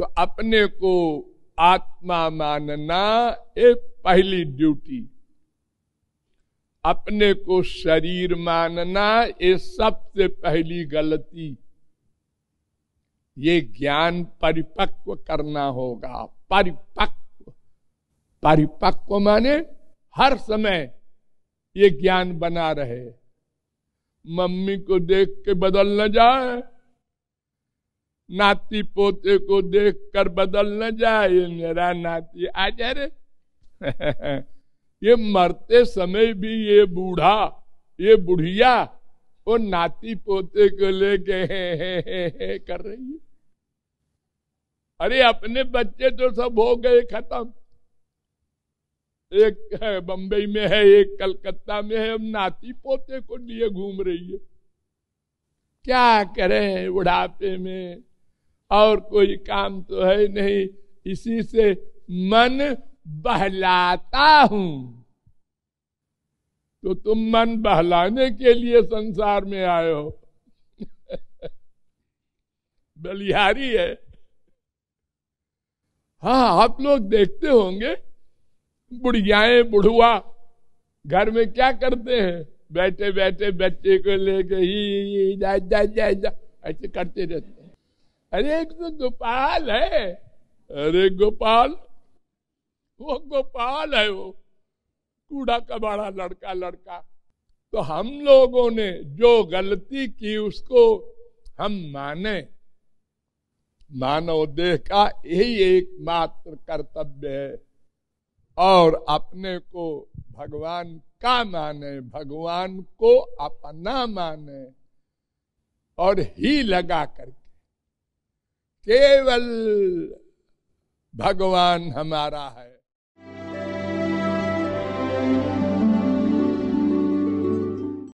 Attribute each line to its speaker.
Speaker 1: तो अपने को आत्मा मानना ये पहली ड्यूटी अपने को शरीर मानना ये सबसे पहली गलती ये ज्ञान परिपक्व करना होगा परिपक्व परिपक्व माने हर समय ये ज्ञान बना रहे मम्मी को देख के बदल न जाए नाती पोते को देख कर बदल न जाए मेरा नाती आ जा रे ये मरते समय भी ये बूढ़ा ये बुढ़िया वो नाती पोते को लेके कर रही है अरे अपने बच्चे तो सब हो गए खत्म एक बंबई में है एक कलकत्ता में है नाती पोते को लिए घूम रही है क्या करें बुढ़ापे में और कोई काम तो है नहीं इसी से मन बहलाता हूं तो तुम मन बहलाने के लिए संसार में आए हो बलिहारी है हाँ आप लोग देखते होंगे बुढ़ियाए बुढ़ुआ घर में क्या करते हैं बैठे बैठे बच्चे को लेके ही जा जा जा जा ऐसे करते रहते अरे एक तो गोपाल है अरे गोपाल वो गोपाल है वो कूड़ा कबाड़ा लड़का लड़का तो हम लोगों ने जो गलती की उसको हम माने मानव देह का यही एकमात्र कर्तव्य है और अपने को भगवान का माने भगवान को अपना माने और ही लगा करके केवल भगवान हमारा है